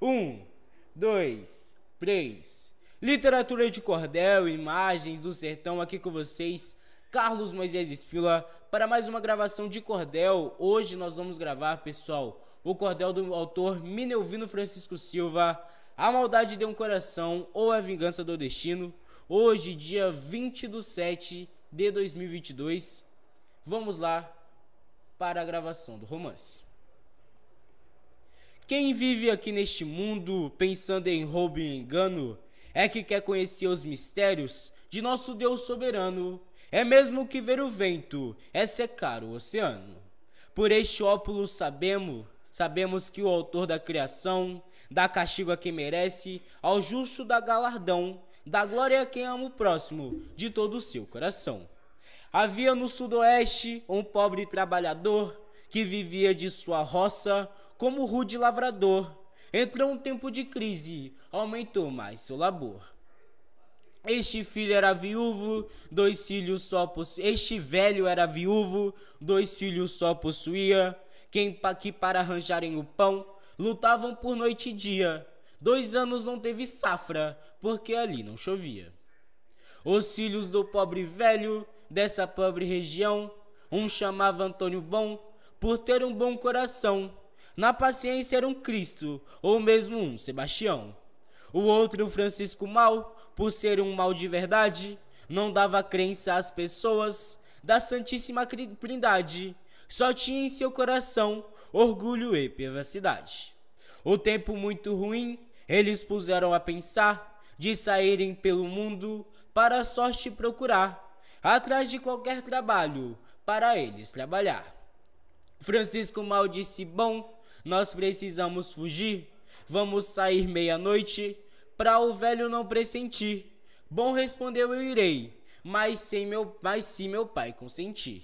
Um, dois, três. Literatura de cordel, imagens do sertão aqui com vocês, Carlos Moisés Espila, para mais uma gravação de cordel. Hoje nós vamos gravar, pessoal, o cordel do autor Minelvino Francisco Silva, A Maldade de um Coração ou A Vingança do Destino. Hoje, dia 20 do setembro de 2022. Vamos lá para a gravação do romance. Quem vive aqui neste mundo pensando em roubo e engano é que quer conhecer os mistérios de nosso Deus soberano. É mesmo que ver o vento é secar o oceano. Por este ópulo sabemos, sabemos que o autor da criação dá castigo a quem merece, ao justo dá galardão, dá glória a quem ama o próximo de todo o seu coração. Havia no sudoeste um pobre trabalhador que vivia de sua roça, como rude lavrador. Entrou um tempo de crise, aumentou mais seu labor. Este filho era viúvo, dois filhos só possuía. Este velho era viúvo, dois filhos só possuía. Quem pa que para arranjarem o pão, lutavam por noite e dia. Dois anos não teve safra, porque ali não chovia. Os filhos do pobre velho, dessa pobre região, um chamava Antônio Bom, por ter um bom coração. Na paciência era um Cristo, ou mesmo um Sebastião. O outro, Francisco Mal, por ser um mal de verdade, não dava crença às pessoas da Santíssima Trindade, só tinha em seu coração orgulho e perversidade. O tempo muito ruim eles puseram a pensar de saírem pelo mundo para a sorte procurar, atrás de qualquer trabalho para eles trabalhar. Francisco Mal disse: Bom, nós precisamos fugir. Vamos sair meia-noite pra o velho não pressentir. Bom respondeu eu irei, mas sem meu, mas se meu pai consentir.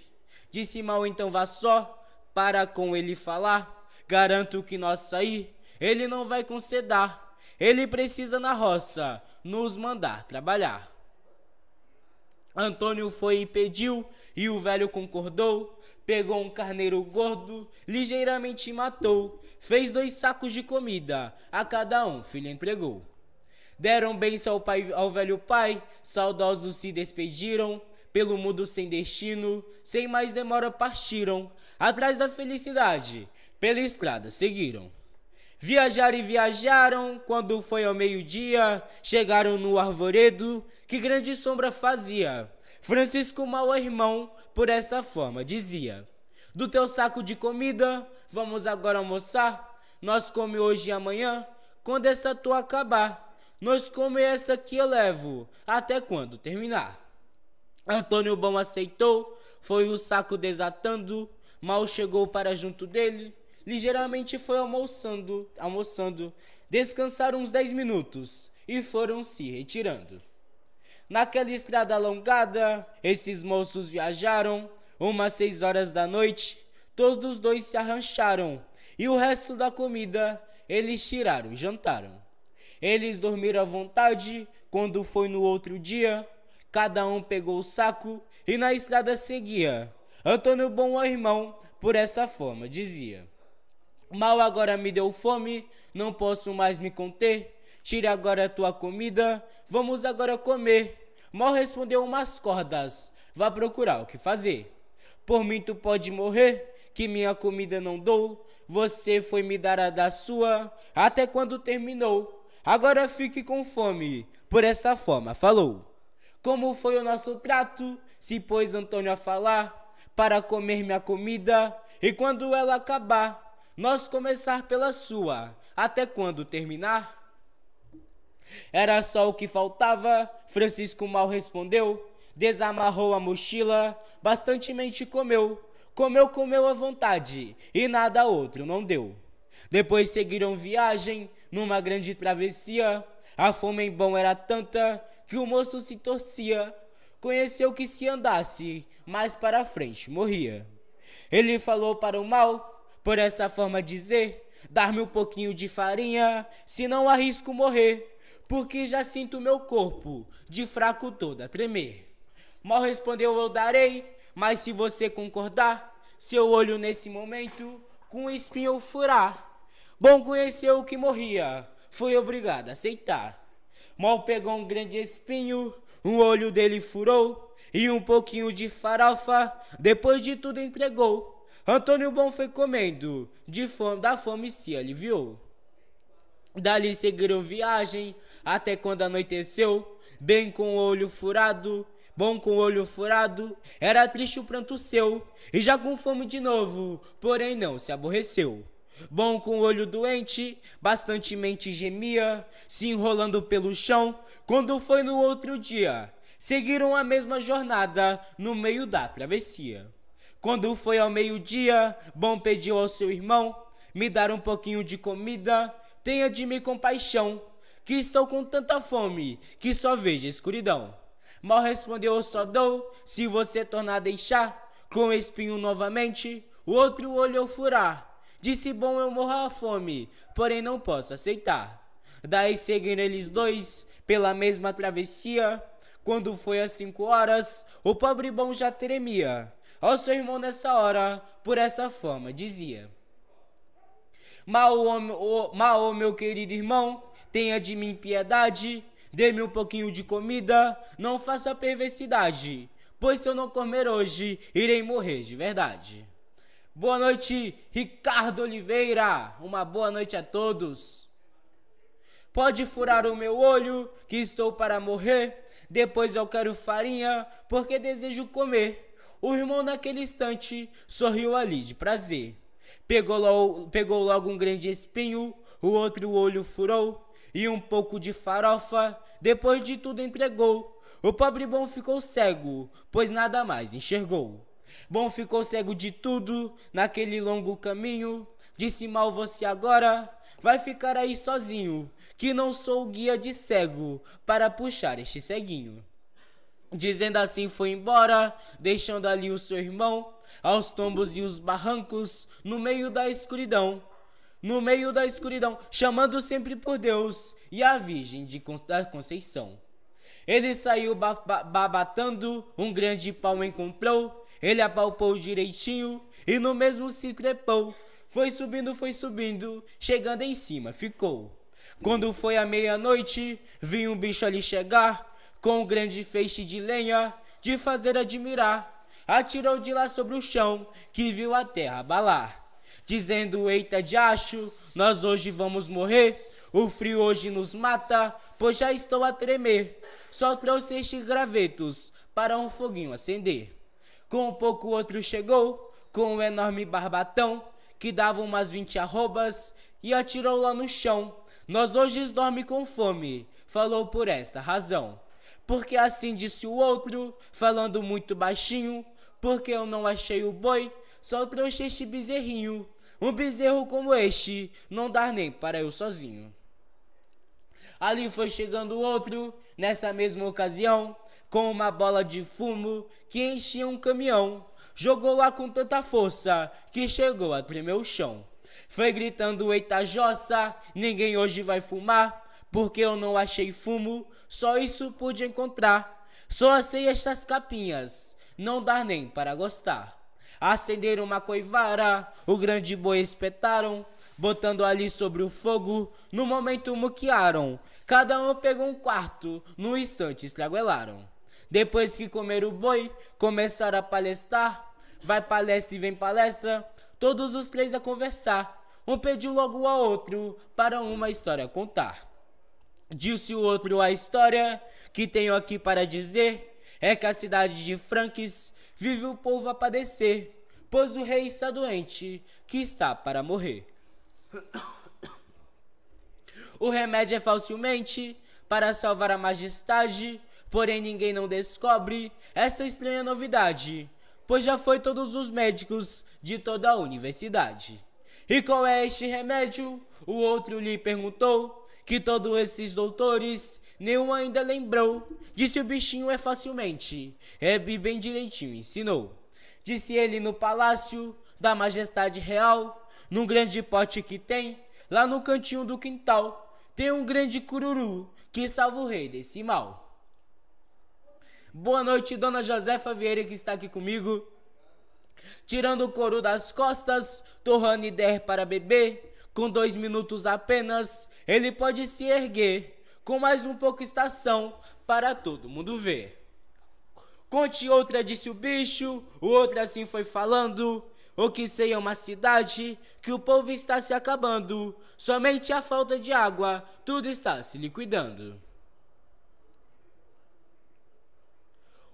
Disse mal então vá só para com ele falar. Garanto que nós sair, ele não vai concedar. Ele precisa na roça nos mandar trabalhar. Antônio foi e pediu, e o velho concordou pegou um carneiro gordo, ligeiramente matou, fez dois sacos de comida, a cada um filho entregou. Deram bênção ao, pai, ao velho pai, saudosos se despediram, pelo mundo sem destino, sem mais demora partiram, atrás da felicidade, pela estrada seguiram. Viajaram e viajaram, quando foi ao meio-dia, chegaram no arvoredo, que grande sombra fazia. Francisco mal irmão, por esta forma: dizia, Do teu saco de comida, vamos agora almoçar. Nós come hoje e amanhã, quando essa tua acabar. Nós come essa que eu levo, até quando terminar. Antônio Bom aceitou, foi o saco desatando, mal chegou para junto dele, ligeiramente foi almoçando, almoçando, descansaram uns dez minutos e foram se retirando. Naquela estrada alongada, esses moços viajaram. Umas seis horas da noite, todos os dois se arrancharam. E o resto da comida eles tiraram e jantaram. Eles dormiram à vontade quando foi no outro dia. Cada um pegou o saco e na estrada seguia. Antônio Bom o irmão, por essa forma, dizia: Mal agora me deu fome, não posso mais me conter. Tire agora a tua comida, vamos agora comer. Mal respondeu umas cordas, vá procurar o que fazer. Por mim tu pode morrer, que minha comida não dou. Você foi me dar a da sua, até quando terminou. Agora fique com fome, por esta forma falou. Como foi o nosso trato? Se pôs Antônio a falar, para comer minha comida, e quando ela acabar, nós começar pela sua, até quando terminar? Era só o que faltava, Francisco mal respondeu. Desamarrou a mochila, bastantemente comeu. Comeu, comeu à vontade, e nada outro não deu. Depois seguiram viagem, numa grande travessia. A fome em bom era tanta, que o moço se torcia. Conheceu que se andasse, mais para frente morria. Ele falou para o mal, por essa forma dizer: dar-me um pouquinho de farinha, se não arrisco morrer porque já sinto meu corpo de fraco todo a tremer. Mal respondeu eu darei, mas se você concordar, seu olho nesse momento com espinho furar. Bom conhecer o que morria, fui obrigado a aceitar. Mal pegou um grande espinho, um olho dele furou e um pouquinho de farofa, depois de tudo entregou. Antônio Bom foi comendo, de fome, da fome se aliviou. Dali seguiram viagem até quando anoiteceu, bem com o olho furado, bom com o olho furado, era triste o pranto seu, e já com fome de novo, porém não se aborreceu. Bom com o olho doente, bastantemente gemia, se enrolando pelo chão, quando foi no outro dia, seguiram a mesma jornada no meio da travessia. Quando foi ao meio-dia, Bom pediu ao seu irmão: Me dar um pouquinho de comida, tenha de me compaixão que estou com tanta fome que só vejo escuridão. Mal respondeu, eu só dou, se você tornar a deixar, com espinho novamente, o outro olho eu furar. Disse bom eu morro à fome, porém não posso aceitar. Daí seguiram eles dois, pela mesma travessia. Quando foi às cinco horas, o pobre bom já tremia. Ao seu irmão nessa hora, por essa fama dizia. Maô, meu querido irmão, Tenha de mim piedade, dê-me um pouquinho de comida, não faça perversidade, pois se eu não comer hoje, irei morrer de verdade. Boa noite, Ricardo Oliveira. Uma boa noite a todos. Pode furar o meu olho, que estou para morrer. Depois eu quero farinha, porque desejo comer. O irmão naquele instante sorriu ali de prazer. Pegou logo, pegou logo um grande espinho, o outro olho furou e um pouco de farofa. Depois de tudo entregou. O pobre bom ficou cego, pois nada mais enxergou. Bom ficou cego de tudo naquele longo caminho. Disse mal você agora, vai ficar aí sozinho, que não sou guia de cego para puxar este ceguinho. Dizendo assim foi embora, deixando ali o seu irmão, aos tombos e os barrancos, no meio da escuridão no meio da escuridão, chamando sempre por Deus e a Virgem de da Conceição. Ele saiu babatando, um grande pau encontrou, ele apalpou direitinho e no mesmo se trepou. Foi subindo, foi subindo, chegando em cima ficou. Quando foi à meia-noite, vi um bicho ali chegar, com um grande feixe de lenha, de fazer admirar. Atirou de lá sobre o chão, que viu a terra abalar dizendo: Eita de acho, nós hoje vamos morrer. O frio hoje nos mata, pois já estou a tremer. Só trouxe estes gravetos para um foguinho acender. Com um pouco outro chegou, com um enorme barbatão, que dava umas 20 arrobas e atirou lá no chão. Nós hoje dorme com fome, falou por esta razão. Porque assim disse o outro, falando muito baixinho, porque eu não achei o boi só trouxe este bezerrinho. Um bezerro como este não dá nem para eu sozinho. Ali foi chegando outro, nessa mesma ocasião, com uma bola de fumo que enchia um caminhão. Jogou lá com tanta força que chegou a tremer o chão. Foi gritando: Eita jossa, ninguém hoje vai fumar, porque eu não achei fumo, só isso pude encontrar. Só achei estas capinhas, não dá nem para gostar. Acenderam uma coivara, o grande boi espetaram, botando ali sobre o fogo, no momento muquearam. Cada um pegou um quarto, no instante se aguelaram. Depois que comeram o boi, começaram a palestrar. Vai palestra e vem palestra, todos os três a conversar. Um pediu logo ao outro para uma história contar. Disse o outro a história que tenho aqui para dizer é que a cidade de Franques vive o povo a padecer pois o rei está doente, que está para morrer. O remédio é facilmente para salvar a majestade, porém ninguém não descobre essa estranha novidade, pois já foi todos os médicos de toda a universidade. E qual é este remédio? O outro lhe perguntou, que todos esses doutores nenhum ainda lembrou. Disse o bichinho é facilmente, é bem direitinho ensinou. Disse ele no palácio da majestade real, num grande pote que tem, lá no cantinho do quintal, tem um grande cururu que salva o rei desse mal. Boa noite, dona Josefa Vieira, que está aqui comigo. Tirando o couro das costas, torrando ideia para beber. Com dois minutos apenas, ele pode se erguer. Com mais um pouco estação, para todo mundo ver. Conte outra, disse o bicho, o outro assim foi falando. O que sei é uma cidade que o povo está se acabando. Somente a falta de água, tudo está se liquidando.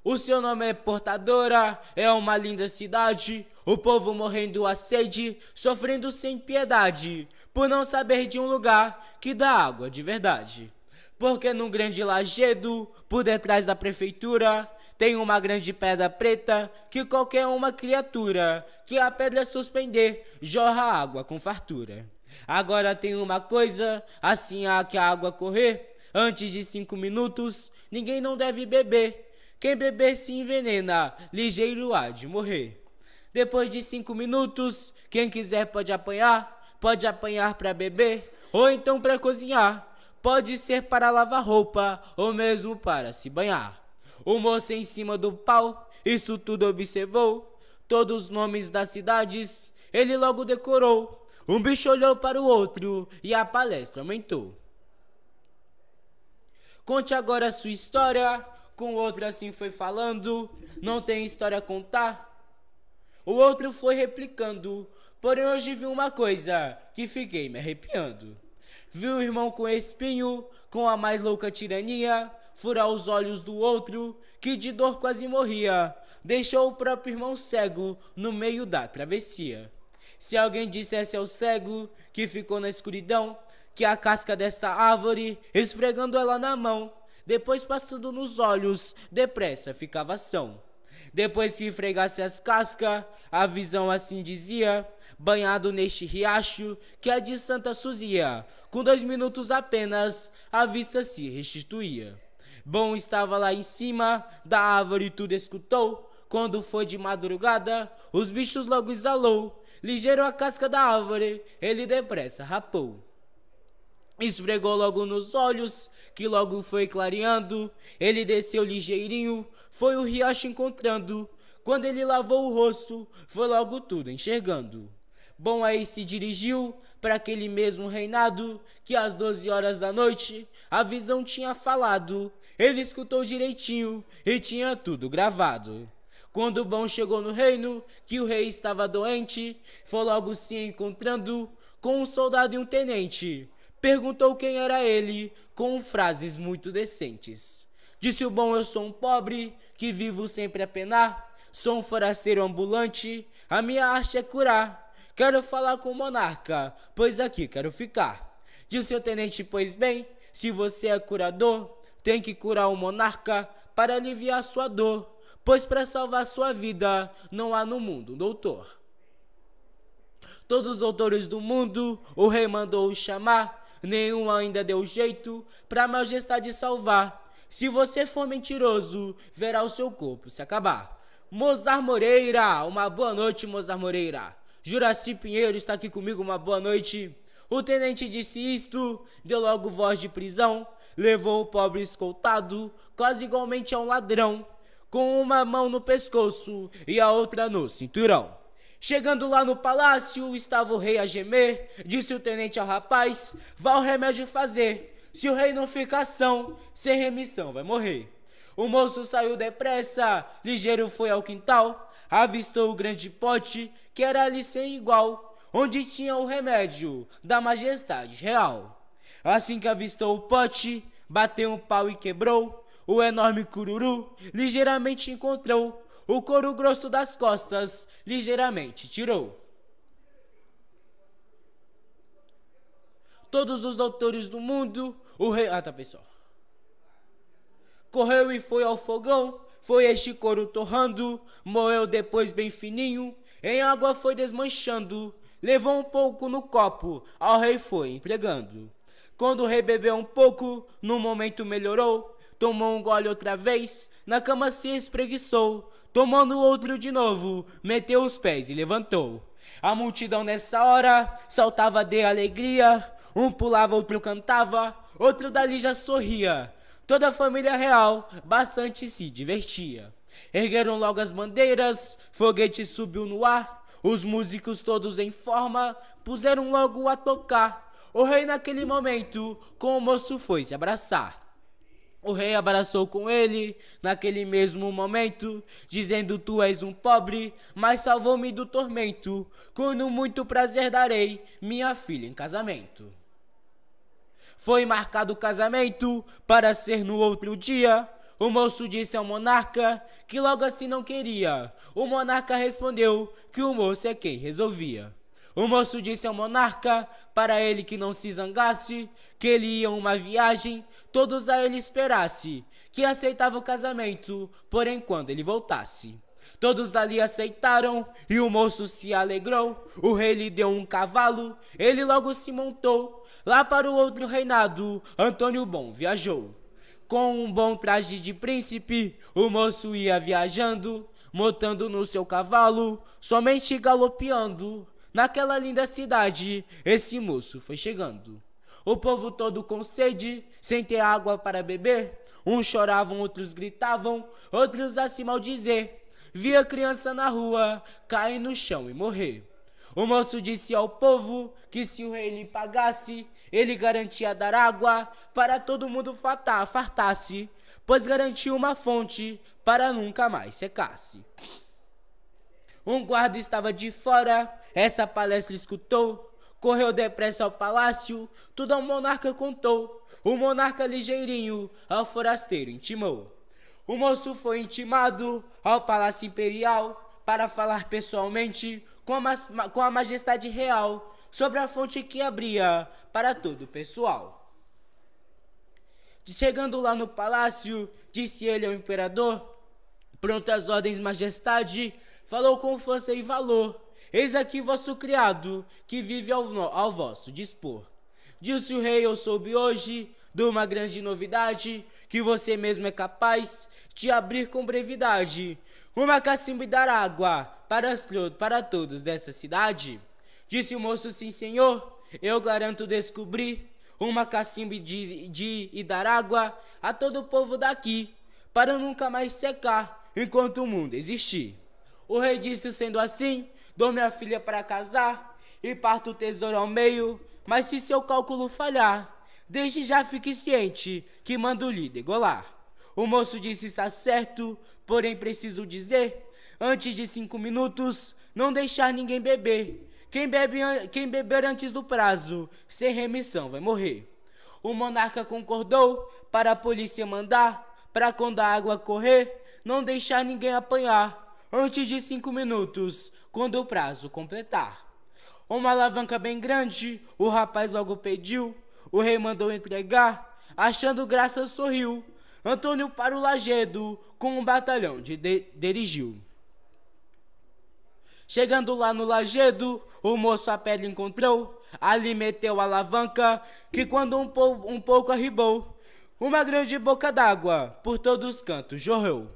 O seu nome é Portadora, é uma linda cidade. O povo morrendo à sede, sofrendo sem piedade, por não saber de um lugar que dá água de verdade. Porque num grande lajedo, por detrás da prefeitura, tem uma grande pedra preta que qualquer uma criatura que a pedra suspender jorra água com fartura. Agora tem uma coisa, assim há que a água correr. Antes de cinco minutos, ninguém não deve beber. Quem beber se envenena, ligeiro há de morrer. Depois de cinco minutos, quem quiser pode apanhar, pode apanhar para beber ou então para cozinhar. Pode ser para lavar roupa ou mesmo para se banhar. O moço em cima do pau, isso tudo observou. Todos os nomes das cidades, ele logo decorou. Um bicho olhou para o outro e a palestra aumentou. Conte agora a sua história, com o outro assim foi falando. Não tem história a contar. O outro foi replicando. Porém, hoje vi uma coisa que fiquei me arrepiando. Vi o irmão com espinho, com a mais louca tirania furar os olhos do outro, que de dor quase morria, deixou o próprio irmão cego no meio da travessia. Se alguém dissesse ao cego que ficou na escuridão, que a casca desta árvore, esfregando ela na mão, depois passando nos olhos, depressa ficava são. Depois que fregasse as cascas, a visão assim dizia, banhado neste riacho, que é de Santa Suzia, com dois minutos apenas, a vista se restituía. Bom estava lá em cima da árvore e tudo escutou. Quando foi de madrugada, os bichos logo exalou. Ligeiro a casca da árvore, ele depressa rapou. Esfregou logo nos olhos, que logo foi clareando. Ele desceu ligeirinho, foi o riacho encontrando. Quando ele lavou o rosto, foi logo tudo enxergando. Bom aí se dirigiu para aquele mesmo reinado que às 12 horas da noite a visão tinha falado. Ele escutou direitinho e tinha tudo gravado. Quando o Bom chegou no reino, que o rei estava doente, foi logo se encontrando com um soldado e um tenente. Perguntou quem era ele, com frases muito decentes. Disse o bom: Eu sou um pobre, que vivo sempre a penar. Sou um forasteiro ambulante, a minha arte é curar. Quero falar com o monarca, pois aqui quero ficar. Disse o tenente: Pois bem, se você é curador, tem que curar o monarca para aliviar sua dor, pois para salvar sua vida não há no mundo um doutor. Todos os doutores do mundo o rei mandou chamar, nenhum ainda deu jeito para a majestade salvar. Se você for mentiroso, verá o seu corpo se acabar. Mozar Moreira, uma boa noite, Mozar Moreira. Juraci Pinheiro está aqui comigo, uma boa noite. O tenente disse isto, deu logo voz de prisão levou o pobre escoltado, quase igualmente a um ladrão, com uma mão no pescoço e a outra no cinturão. Chegando lá no palácio, estava o rei a gemer, disse o tenente ao rapaz: vá o remédio fazer, se o rei não ficar são, sem remissão vai morrer. O moço saiu depressa, ligeiro foi ao quintal, avistou o grande pote, que era ali sem igual, onde tinha o remédio da majestade real. Assim que avistou o pote, bateu um pau e quebrou. O enorme cururu ligeiramente encontrou. O couro grosso das costas ligeiramente tirou. Todos os doutores do mundo, o rei. Ah, tá, pessoal. Correu e foi ao fogão. Foi este couro torrando. Moeu depois bem fininho. Em água foi desmanchando. Levou um pouco no copo. Ao rei foi entregando. Quando rebebeu um pouco, no momento melhorou. Tomou um gole outra vez, na cama se espreguiçou. Tomando outro de novo, meteu os pés e levantou. A multidão nessa hora saltava de alegria. Um pulava, outro cantava, outro dali já sorria. Toda a família real bastante se divertia. Ergueram logo as bandeiras, foguete subiu no ar. Os músicos todos em forma puseram logo a tocar. O rei, naquele momento, com o moço foi se abraçar. O rei abraçou com ele naquele mesmo momento, dizendo: Tu és um pobre, mas salvou-me do tormento. Quando muito prazer darei minha filha em casamento. Foi marcado o casamento para ser no outro dia. O moço disse ao monarca que logo assim não queria. O monarca respondeu que o moço é quem resolvia. O moço disse ao monarca, para ele que não se zangasse, que ele ia uma viagem, todos a ele esperasse, que aceitava o casamento, porém quando ele voltasse. Todos ali aceitaram e o moço se alegrou. O rei lhe deu um cavalo, ele logo se montou. Lá para o outro reinado, Antônio Bom viajou. Com um bom traje de príncipe, o moço ia viajando, montando no seu cavalo, somente galopeando. Naquela linda cidade, esse moço foi chegando. O povo todo com sede, sem ter água para beber. Uns choravam, outros gritavam, outros assim se maldizer. Via criança na rua cair no chão e morrer. O moço disse ao povo que se o rei lhe pagasse, ele garantia dar água para todo mundo fartar, fartasse, pois garantia uma fonte para nunca mais secasse. Um guarda estava de fora, essa palestra escutou. Correu depressa ao palácio, tudo ao monarca contou. O monarca ligeirinho ao forasteiro intimou. O moço foi intimado ao palácio imperial para falar pessoalmente com a, com a majestade real sobre a fonte que abria para todo o pessoal. Chegando lá no palácio, disse ele ao imperador: Pronto as ordens, majestade, falou com força e valor. Eis aqui vosso criado, que vive ao, ao vosso dispor. Disse o rei: Eu soube hoje de uma grande novidade, que você mesmo é capaz de abrir com brevidade uma cacimba e dar água para, as, para todos dessa cidade. Disse o moço: Sim, senhor, eu garanto descobrir uma cacimba de, de, e dar água a todo o povo daqui, para nunca mais secar enquanto o mundo existir. O rei disse: sendo assim, dou minha filha para casar e parto o tesouro ao meio. Mas se seu cálculo falhar, desde já fique ciente que mando lhe degolar. O moço disse: está certo, porém preciso dizer, antes de cinco minutos, não deixar ninguém beber. Quem, bebe, quem beber antes do prazo, sem remissão, vai morrer. O monarca concordou para a polícia mandar, para quando a água correr, não deixar ninguém apanhar antes de 5 minutos, quando o prazo completar. Uma alavanca bem grande, o rapaz logo pediu, o rei mandou entregar, achando graça sorriu. Antônio para o Lagedo, com um batalhão de, de dirigiu. Chegando lá no Lagedo, o moço a pele encontrou, ali meteu a alavanca, que quando um, um pouco arribou, uma grande boca d'água por todos os cantos jorrou.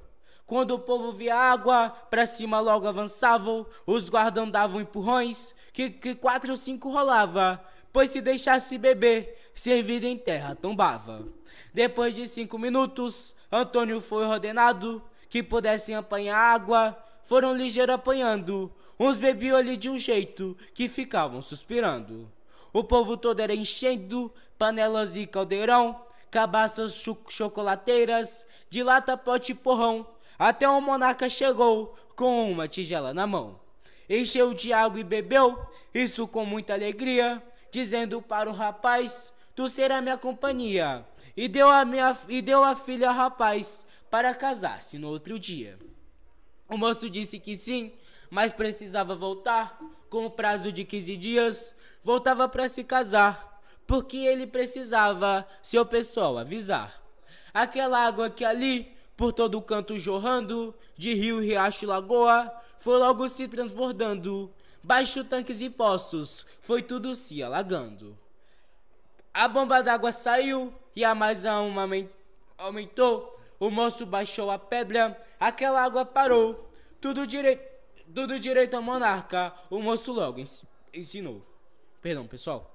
Quando o povo via água, pra cima logo avançavam, os guardas davam empurrões, que, que quatro ou cinco rolava, pois se deixasse beber, servido em terra tombava. Depois de cinco minutos, Antônio foi ordenado que pudessem apanhar água, foram ligeiro apanhando, uns bebiam ali de um jeito que ficavam suspirando. O povo todo era enchendo, panelas e caldeirão, cabaças cho chocolateiras, de lata, pote e porrão até o monarca chegou com uma tigela na mão. Encheu de água e bebeu, isso com muita alegria, dizendo para o rapaz: Tu será minha companhia. E deu a, minha, e deu a filha ao rapaz para casar-se no outro dia. O moço disse que sim, mas precisava voltar. Com o prazo de 15 dias, voltava para se casar, porque ele precisava seu pessoal avisar. Aquela água que ali por todo canto jorrando, de rio, riacho e lagoa, foi logo se transbordando, baixo tanques e poços, foi tudo se alagando. A bomba d'água saiu e a mais a uma aumentou, o moço baixou a pedra, aquela água parou, tudo direito. Tudo direito ao monarca, o moço logo ensinou. Perdão, pessoal.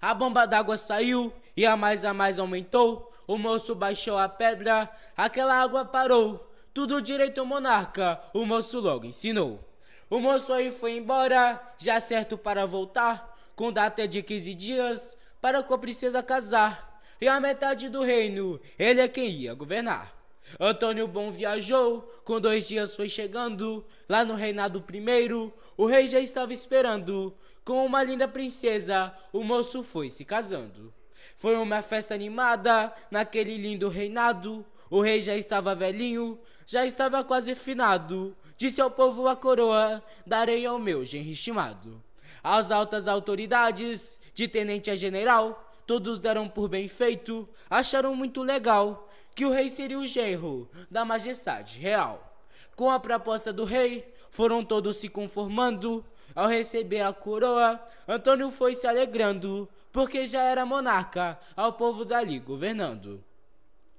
A bomba d'água saiu e a mais a mais aumentou. O moço baixou a pedra, aquela água parou. Tudo direito monarca, o moço logo ensinou. O moço aí foi embora, já certo para voltar, com data de 15 dias, para com a princesa casar. E a metade do reino, ele é quem ia governar. Antônio Bom viajou, com dois dias foi chegando, lá no reinado primeiro, o rei já estava esperando, com uma linda princesa, o moço foi se casando. Foi uma festa animada naquele lindo reinado. O rei já estava velhinho, já estava quase finado. Disse ao povo a coroa: darei ao meu genro estimado. As altas autoridades, de tenente a general, todos deram por bem feito, acharam muito legal que o rei seria o genro da majestade real. Com a proposta do rei, foram todos se conformando. Ao receber a coroa, Antônio foi se alegrando porque já era monarca ao povo dali governando.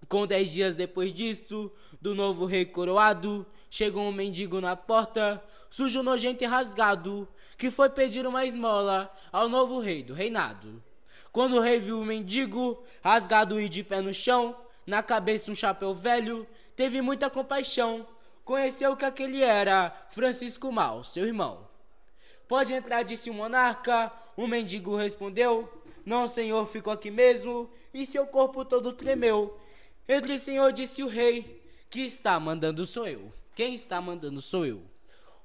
Com dez dias depois disto, do novo rei coroado, chegou um mendigo na porta, sujo, nojento e rasgado, que foi pedir uma esmola ao novo rei do reinado. Quando o rei viu o mendigo, rasgado e de pé no chão, na cabeça um chapéu velho, teve muita compaixão, conheceu que aquele era Francisco Mal, seu irmão. Pode entrar, disse o monarca, o mendigo respondeu, não, senhor, ficou aqui mesmo. E seu corpo todo tremeu. Entre, senhor, disse o rei: Que está mandando sou eu. Quem está mandando sou eu.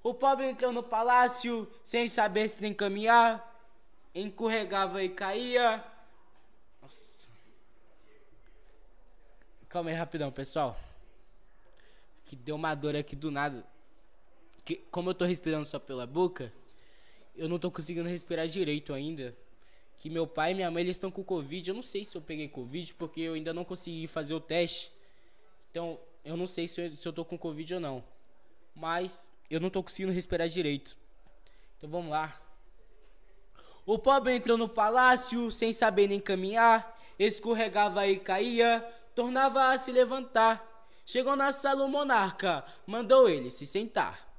O pobre entrou no palácio, sem saber se nem caminhar. Encorregava e caía. Nossa. Calma aí, rapidão, pessoal. Que deu uma dor aqui do nada. Que, como eu tô respirando só pela boca, eu não tô conseguindo respirar direito ainda que meu pai e minha mãe eles estão com Covid. Eu não sei se eu peguei Covid, porque eu ainda não consegui fazer o teste. Então, eu não sei se eu, se eu tô com Covid ou não. Mas eu não tô conseguindo respirar direito. Então vamos lá. O pobre entrou no palácio sem saber nem caminhar, escorregava e caía, tornava a se levantar. Chegou na sala o monarca, mandou ele se sentar.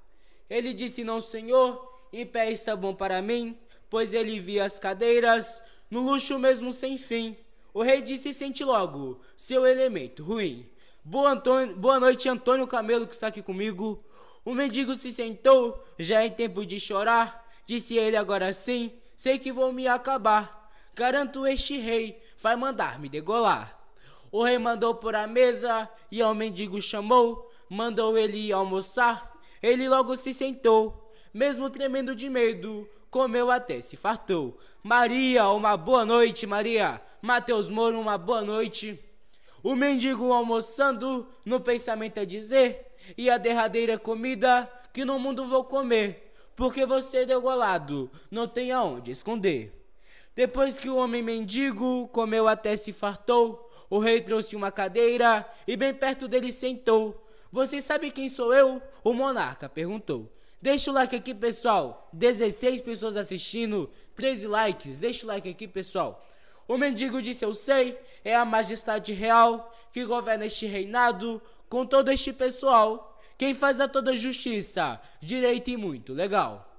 Ele disse: Não, senhor, em pé está bom para mim pois ele via as cadeiras no luxo mesmo sem fim. O rei disse e sente logo seu elemento ruim. Boa, Antônio, boa noite, Antônio Camelo, que está aqui comigo. O mendigo se sentou, já é tempo de chorar. Disse ele agora sim, sei que vou me acabar. Garanto este rei, vai mandar me degolar. O rei mandou por a mesa e ao mendigo chamou, mandou ele almoçar. Ele logo se sentou, mesmo tremendo de medo, comeu até se fartou. Maria, uma boa noite, Maria. Mateus Moro, uma boa noite. O mendigo almoçando, no pensamento a é dizer, e a derradeira comida que no mundo vou comer, porque você deu golado, não tem aonde esconder. Depois que o homem mendigo comeu até se fartou, o rei trouxe uma cadeira e bem perto dele sentou. Você sabe quem sou eu? O monarca perguntou. Deixa o like aqui, pessoal. 16 pessoas assistindo, 13 likes. Deixa o like aqui, pessoal. O mendigo disse: Eu sei, é a majestade real que governa este reinado com todo este pessoal. Quem faz a toda justiça, direito e muito. Legal.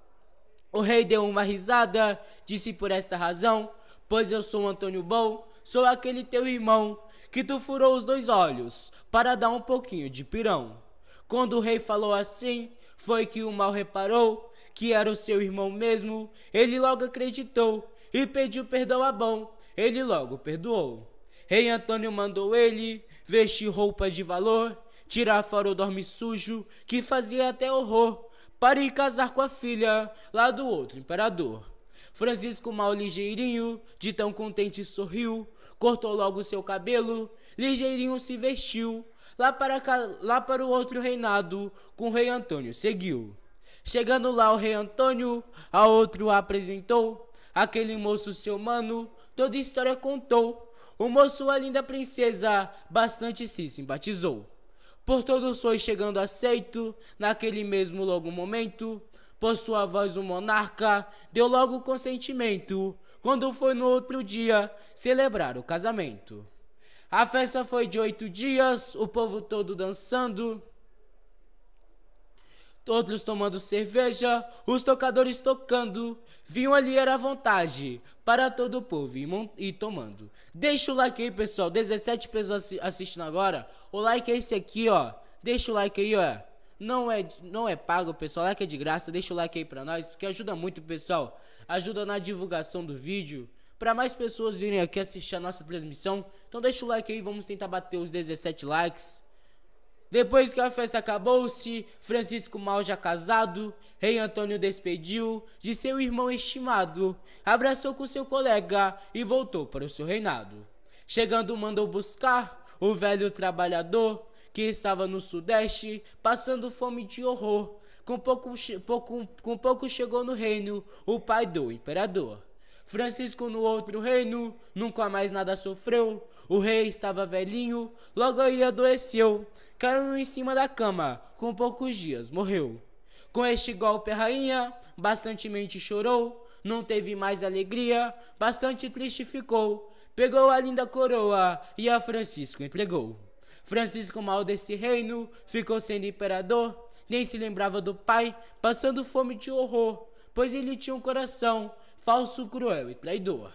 O rei deu uma risada, disse: Por esta razão, pois eu sou Antônio Bom, sou aquele teu irmão que tu furou os dois olhos para dar um pouquinho de pirão. Quando o rei falou assim, foi que o mal reparou que era o seu irmão mesmo. Ele logo acreditou e pediu perdão a bom. Ele logo perdoou. Rei Antônio mandou ele vestir roupas de valor, tirar fora o dorme sujo que fazia até horror, para ir casar com a filha lá do outro imperador. Francisco mal ligeirinho, de tão contente sorriu, cortou logo seu cabelo, ligeirinho se vestiu, lá para, lá para o outro reinado com o rei Antônio. Seguiu. Chegando lá o rei Antônio, a outro apresentou. Aquele moço seu mano, toda a história contou. O moço, a linda princesa, bastante se simpatizou. Por todos foi chegando aceito, naquele mesmo logo momento. Por sua voz o monarca deu logo consentimento, quando foi no outro dia celebrar o casamento. A festa foi de oito dias, o povo todo dançando, todos tomando cerveja, os tocadores tocando. Vinho ali era vontade para todo o povo e, tomando. Deixa o like aí, pessoal. 17 pessoas assistindo agora. O like é esse aqui, ó. Deixa o like aí, ó. Não é, não é pago, pessoal. Like é de graça. Deixa o like aí pra nós, porque ajuda muito, pessoal. Ajuda na divulgação do vídeo para mais pessoas virem aqui assistir a nossa transmissão. Então deixa o like aí, vamos tentar bater os 17 likes. Depois que a festa acabou-se, Francisco Mal já casado, Rei Antônio despediu de seu irmão estimado, abraçou com seu colega e voltou para o seu reinado. Chegando mandou buscar o velho trabalhador que estava no sudeste, passando fome de horror. Com pouco, pouco, com pouco chegou no reino o pai do imperador. Francisco no outro reino nunca mais nada sofreu. O rei estava velhinho, logo aí adoeceu. Caiu em cima da cama, com poucos dias morreu. Com este golpe a rainha bastantemente chorou, não teve mais alegria, bastante triste ficou. Pegou a linda coroa e a Francisco entregou. Francisco mal desse reino, ficou sendo imperador, nem se lembrava do pai, passando fome de horror, pois ele tinha um coração falso, cruel e traidor.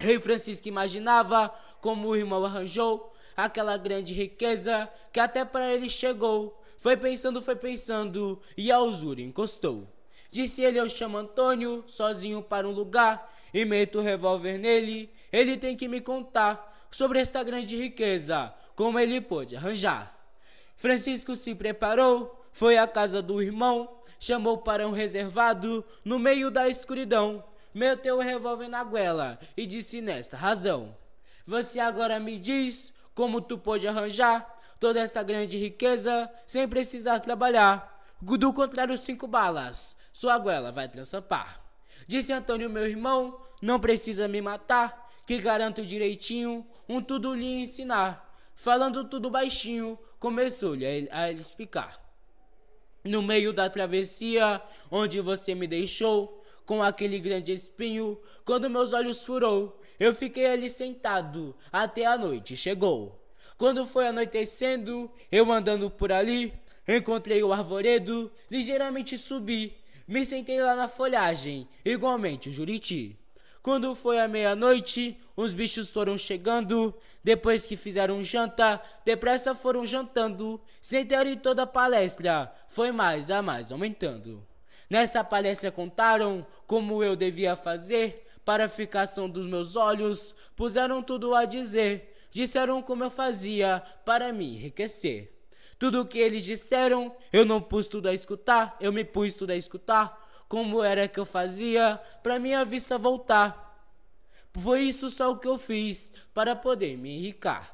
Rei Francisco imaginava como o irmão arranjou aquela grande riqueza que até para ele chegou. Foi pensando, foi pensando e a usura encostou. Disse ele eu chamo Antônio, sozinho para um lugar e meto o revólver nele. Ele tem que me contar sobre esta grande riqueza, como ele pôde arranjar. Francisco se preparou, foi à casa do irmão, chamou para um reservado no meio da escuridão, meteu o revólver na guela e disse nesta razão: Você agora me diz como tu pôde arranjar toda esta grande riqueza sem precisar trabalhar. Do contrário, cinco balas, sua guela vai trançapar. Disse Antônio, meu irmão, não precisa me matar, que garanto direitinho um tudo lhe ensinar. Falando tudo baixinho, começou-lhe a, a explicar no meio da travessia onde você me deixou com aquele grande espinho, quando meus olhos furou, eu fiquei ali sentado até a noite chegou. Quando foi anoitecendo, eu andando por ali, encontrei o arvoredo, ligeiramente subi, me sentei lá na folhagem, igualmente o juriti. Quando foi a meia-noite, os bichos foram chegando. Depois que fizeram janta, jantar, depressa foram jantando. Sentaram em toda a palestra, foi mais a mais aumentando. Nessa palestra contaram como eu devia fazer para ficação dos meus olhos. Puseram tudo a dizer, disseram como eu fazia para me enriquecer. Tudo o que eles disseram, eu não pus tudo a escutar, eu me pus tudo a escutar como era que eu fazia pra minha vista voltar. Foi isso só o que eu fiz para poder me enricar.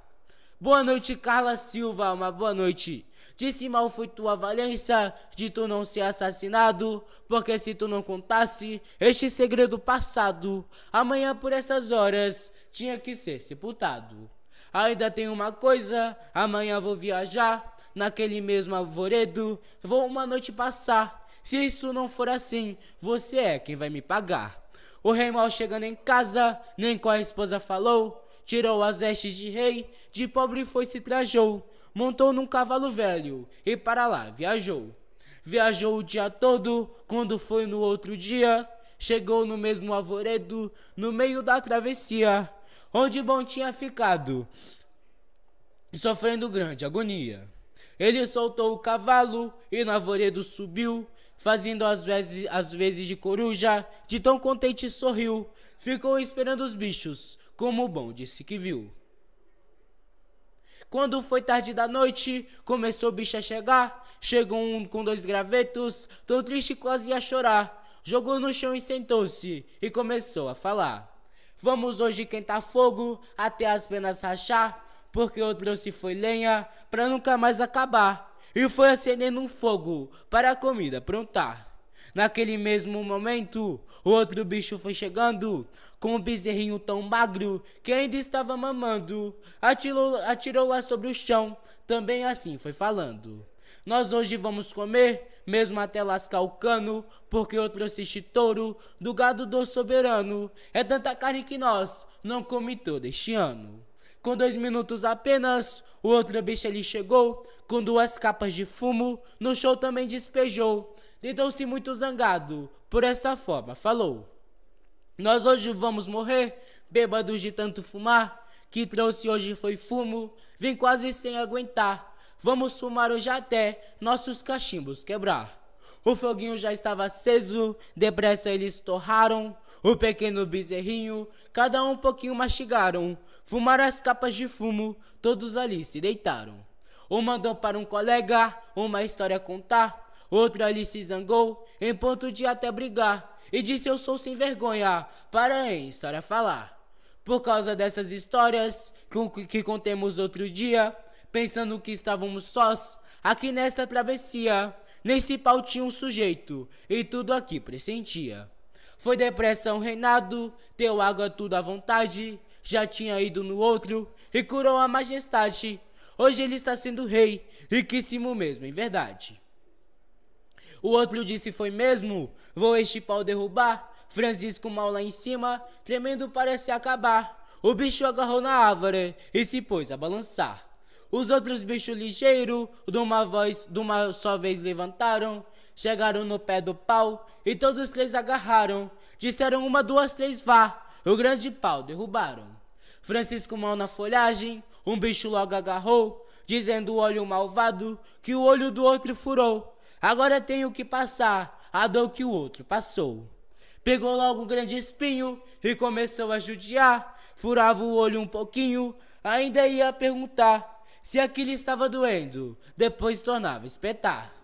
Boa noite, Carla Silva, uma boa noite. Disse mal foi tua valência de tu não ser assassinado, porque se tu não contasse este segredo passado, amanhã por essas horas tinha que ser sepultado. Ainda tem uma coisa, amanhã vou viajar, naquele mesmo alvoredo, vou uma noite passar. Se isso não for assim, você é quem vai me pagar. O rei mal chegando em casa, nem com a esposa falou. Tirou as vestes de rei, de pobre foi se trajou. Montou num cavalo velho e para lá viajou. Viajou o dia todo, quando foi no outro dia, chegou no mesmo arvoredo, no meio da travessia, onde Bom tinha ficado, sofrendo grande agonia. Ele soltou o cavalo e no arvoredo subiu, fazendo às vezes, às vezes de coruja, de tão contente sorriu, ficou esperando os bichos, como o bom disse que viu. Quando foi tarde da noite, começou o bicho a chegar. Chegou um com dois gravetos, tão triste quase a chorar. Jogou no chão e sentou-se e começou a falar. Vamos hoje quentar fogo até as penas rachar, porque o trouxe foi lenha pra nunca mais acabar e foi acendendo um fogo para a comida aprontar. Naquele mesmo momento, o outro bicho foi chegando, com um bezerrinho tão magro que ainda estava mamando. Atirou, atirou lá sobre o chão, também assim foi falando. Nós hoje vamos comer, mesmo até lascar o cano, porque eu trouxe este touro do gado do soberano. É tanta carne que nós não come todo este ano. Com dois minutos apenas, o outro bicho ali chegou, com duas capas de fumo, no show também despejou. Deitou-se muito zangado, por esta forma, falou. Nós hoje vamos morrer, bêbados de tanto fumar, que trouxe hoje foi fumo, vim quase sem aguentar. Vamos fumar hoje até nossos cachimbos quebrar. O foguinho já estava aceso, depressa eles torraram o pequeno bezerrinho, cada um pouquinho mastigaram. Fumaram as capas de fumo, todos ali se deitaram. Um mandou para um colega uma história contar, outro ali se zangou, em ponto de até brigar, e disse eu sou sem vergonha, para em história falar. Por causa dessas histórias que, contemos outro dia, pensando que estávamos sós, aqui nesta travessia, nesse pau tinha um sujeito, e tudo aqui pressentia. Foi depressão reinado, teu água tudo à vontade, já tinha ido no outro e curou a majestade. Hoje ele está sendo rei, riquíssimo mesmo, em é verdade. O outro disse: Foi mesmo? Vou este pau derrubar. Francisco mal lá em cima, tremendo parece acabar. O bicho agarrou na árvore e se pôs a balançar. Os outros bichos ligeiro, de uma voz, de uma só vez levantaram, chegaram no pé do pau e todos três agarraram. Disseram uma, duas, três, vá o grande pau derrubaram. Francisco mal na folhagem, um bicho logo agarrou, dizendo o olho malvado que o olho do outro furou. Agora tenho que passar a dor que o outro passou. Pegou logo um grande espinho e começou a judiar. Furava o olho um pouquinho, ainda ia perguntar se aquilo estava doendo. Depois tornava espetar.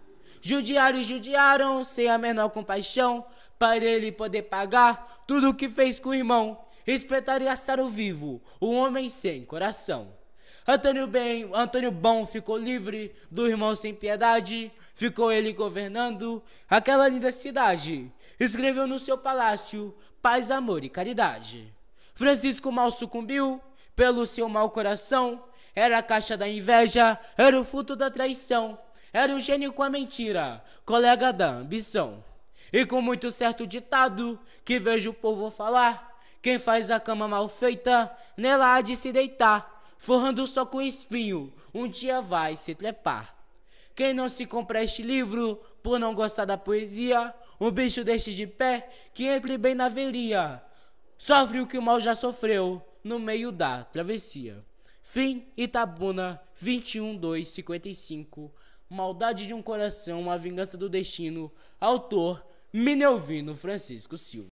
Judiaram e judiaram, sem a menor compaixão para ele poder pagar tudo o que fez com o irmão. Espetar e assar o vivo, o homem sem coração. Antônio, Bem, Antônio Bom ficou livre do irmão sem piedade, ficou ele governando aquela linda cidade. Escreveu no seu palácio paz, amor e caridade. Francisco mal sucumbiu pelo seu mau coração, era a caixa da inveja, era o fruto da traição, era o gênio com a mentira, colega da ambição. E com muito certo ditado que vejo o povo falar: quem faz a cama mal feita, nela há de se deitar, forrando só com espinho, um dia vai se trepar. Quem não se comprar este livro, por não gostar da poesia, um bicho deste de pé, que entre bem na veria, sofre o que o mal já sofreu, no meio da travessia. Fim Itabuna 21255. Maldade de um coração, a vingança do destino. Autor Minelvino Francisco Silva.